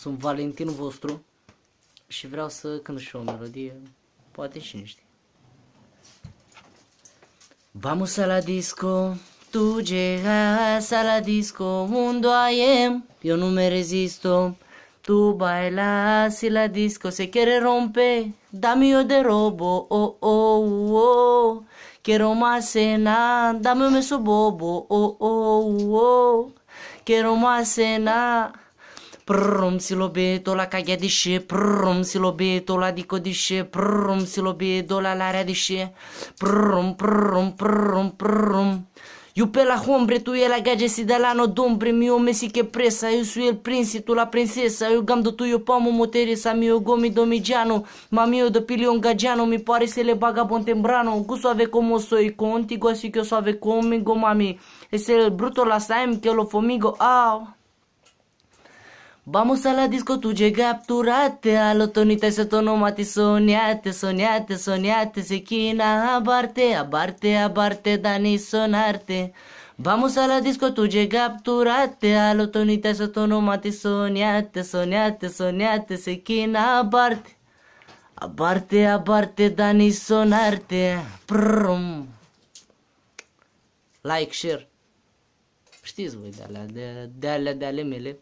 Sunt Valentinul vostru și vreau să cânt și o melodie, poate cine știe. Vamos a la disco, tu llegas a la disco, mundo I am, eu nu me resisto. Tu bailas y la disco se quiere rompe, dame yo de robo, oh, oh, oh. Quiero más cena, dame un beso bobo, oh, oh, oh. Quiero más cena. Prum si la caglia di sce. Prum si la dico di sce. Prum si la l'area di sce. Prum, prum, prum, prum. Io per la hombre, tu e la gaja si dalano dombre, mio messi che pressa, io sou il prince, tu la princesa, io gando tu tuyo pomo moteresa, mio gomi domigiano, ma mio do pilion gagiano, mi pare se le baga bon tembrano, gusto ave como soy contigo, así que eu só ave comigo, mami, se il brutto la saem che lo fomigo, au. Oh. Vamos a la disco, tú llega, capturate a los tonitas, se tono mati, soñate, soñate, soñate, quina aparte, aparte, aparte, Dani, sonarte. Vamos a la disco, tú llega, capturate a los tonitas, se tono mati, soñate, soñate, soñate, quina aparte. Aparte, aparte, Dani, sonarte. Prum. Like, share. Știți voi de alea, de, alea, de alea mele.